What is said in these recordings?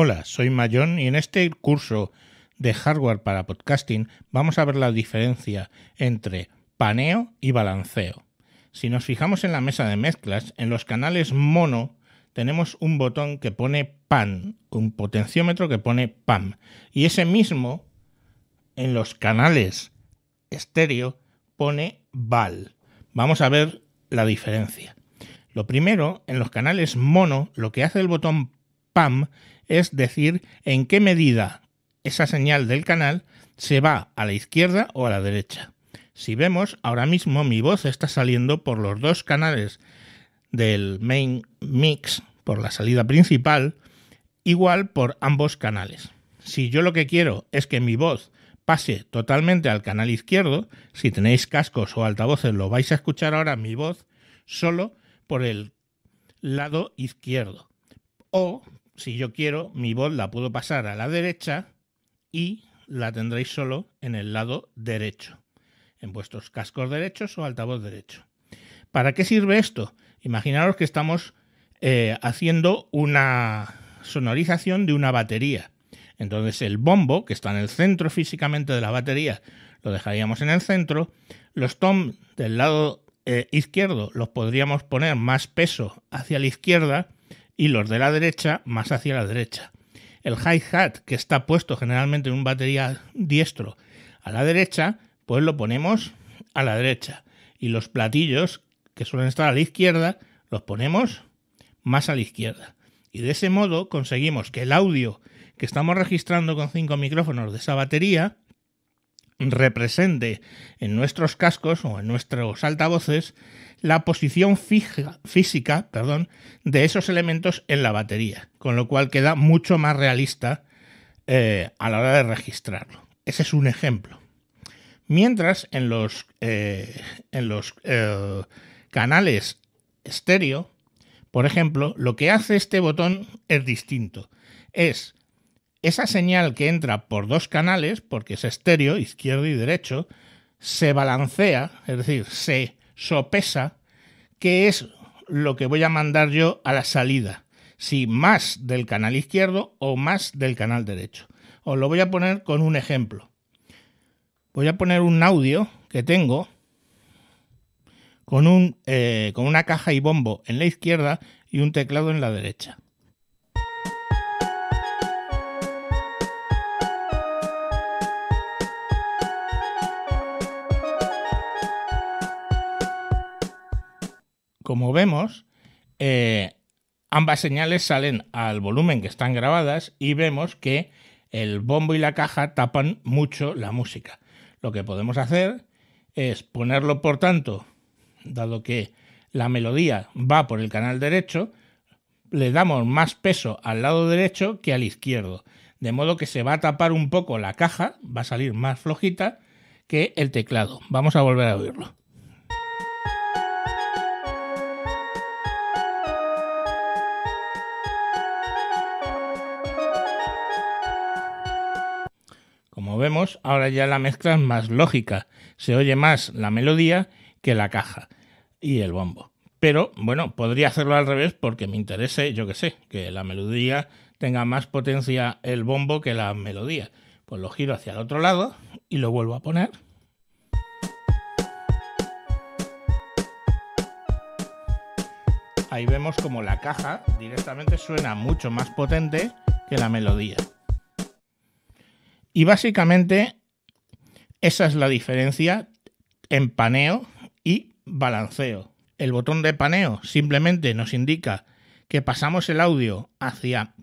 Hola, soy Mayon y en este curso de hardware para podcasting vamos a ver la diferencia entre paneo y balanceo. Si nos fijamos en la mesa de mezclas, en los canales mono tenemos un botón que pone pan, un potenciómetro que pone pam, y ese mismo en los canales estéreo pone val. Vamos a ver la diferencia. Lo primero, en los canales mono, lo que hace el botón es decir, en qué medida esa señal del canal se va a la izquierda o a la derecha. Si vemos, ahora mismo mi voz está saliendo por los dos canales del main mix, por la salida principal, igual por ambos canales. Si yo lo que quiero es que mi voz pase totalmente al canal izquierdo, si tenéis cascos o altavoces lo vais a escuchar ahora mi voz solo por el lado izquierdo. O si yo quiero, mi voz la puedo pasar a la derecha y la tendréis solo en el lado derecho, en vuestros cascos derechos o altavoz derecho. ¿Para qué sirve esto? Imaginaros que estamos eh, haciendo una sonorización de una batería. Entonces el bombo, que está en el centro físicamente de la batería, lo dejaríamos en el centro. Los tom del lado eh, izquierdo los podríamos poner más peso hacia la izquierda y los de la derecha más hacia la derecha. El hi-hat, que está puesto generalmente en un batería diestro a la derecha, pues lo ponemos a la derecha. Y los platillos, que suelen estar a la izquierda, los ponemos más a la izquierda. Y de ese modo conseguimos que el audio que estamos registrando con cinco micrófonos de esa batería represente en nuestros cascos o en nuestros altavoces la posición física perdón, de esos elementos en la batería, con lo cual queda mucho más realista eh, a la hora de registrarlo. Ese es un ejemplo. Mientras en los, eh, en los eh, canales estéreo, por ejemplo, lo que hace este botón es distinto. Es esa señal que entra por dos canales, porque es estéreo, izquierdo y derecho, se balancea, es decir, se sopesa, qué es lo que voy a mandar yo a la salida, si más del canal izquierdo o más del canal derecho. Os lo voy a poner con un ejemplo. Voy a poner un audio que tengo con, un, eh, con una caja y bombo en la izquierda y un teclado en la derecha. Como vemos, eh, ambas señales salen al volumen que están grabadas y vemos que el bombo y la caja tapan mucho la música. Lo que podemos hacer es ponerlo, por tanto, dado que la melodía va por el canal derecho, le damos más peso al lado derecho que al izquierdo, de modo que se va a tapar un poco la caja, va a salir más flojita que el teclado. Vamos a volver a oírlo. vemos, ahora ya la mezcla es más lógica, se oye más la melodía que la caja y el bombo. Pero bueno, podría hacerlo al revés porque me interese, yo que sé, que la melodía tenga más potencia el bombo que la melodía. Pues lo giro hacia el otro lado y lo vuelvo a poner. Ahí vemos como la caja directamente suena mucho más potente que la melodía. Y básicamente esa es la diferencia en paneo y balanceo. El botón de paneo simplemente nos indica que pasamos el audio hacia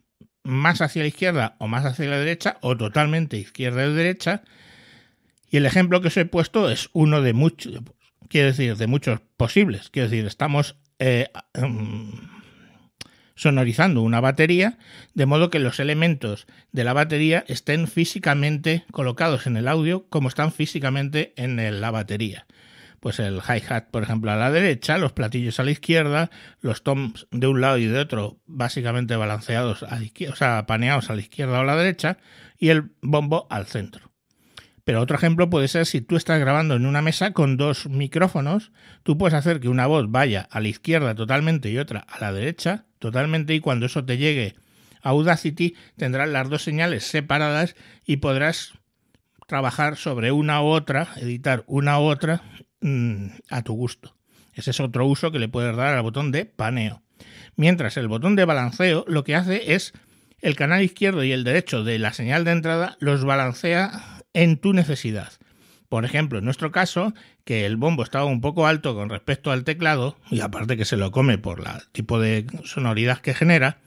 más hacia la izquierda o más hacia la derecha o totalmente izquierda o derecha. Y el ejemplo que os he puesto es uno de muchos, quiero decir, de muchos posibles. Quiero decir, estamos eh, mm, sonorizando una batería, de modo que los elementos de la batería estén físicamente colocados en el audio como están físicamente en la batería. Pues el hi-hat, por ejemplo, a la derecha, los platillos a la izquierda, los toms de un lado y de otro básicamente balanceados, a o sea, paneados a la izquierda o a la derecha, y el bombo al centro. Pero otro ejemplo puede ser si tú estás grabando en una mesa con dos micrófonos, tú puedes hacer que una voz vaya a la izquierda totalmente y otra a la derecha, totalmente y cuando eso te llegue a Audacity tendrás las dos señales separadas y podrás trabajar sobre una u otra, editar una u otra mm, a tu gusto. Ese es otro uso que le puedes dar al botón de paneo. Mientras el botón de balanceo lo que hace es el canal izquierdo y el derecho de la señal de entrada los balancea en tu necesidad. Por ejemplo, en nuestro caso, que el bombo estaba un poco alto con respecto al teclado, y aparte que se lo come por el tipo de sonoridad que genera,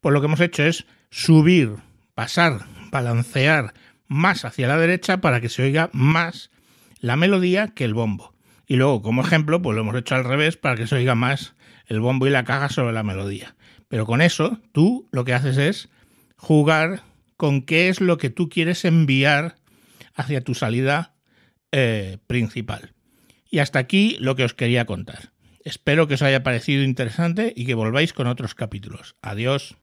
pues lo que hemos hecho es subir, pasar, balancear más hacia la derecha para que se oiga más la melodía que el bombo. Y luego, como ejemplo, pues lo hemos hecho al revés para que se oiga más el bombo y la caja sobre la melodía. Pero con eso, tú lo que haces es jugar con qué es lo que tú quieres enviar hacia tu salida eh, principal. Y hasta aquí lo que os quería contar. Espero que os haya parecido interesante y que volváis con otros capítulos. Adiós.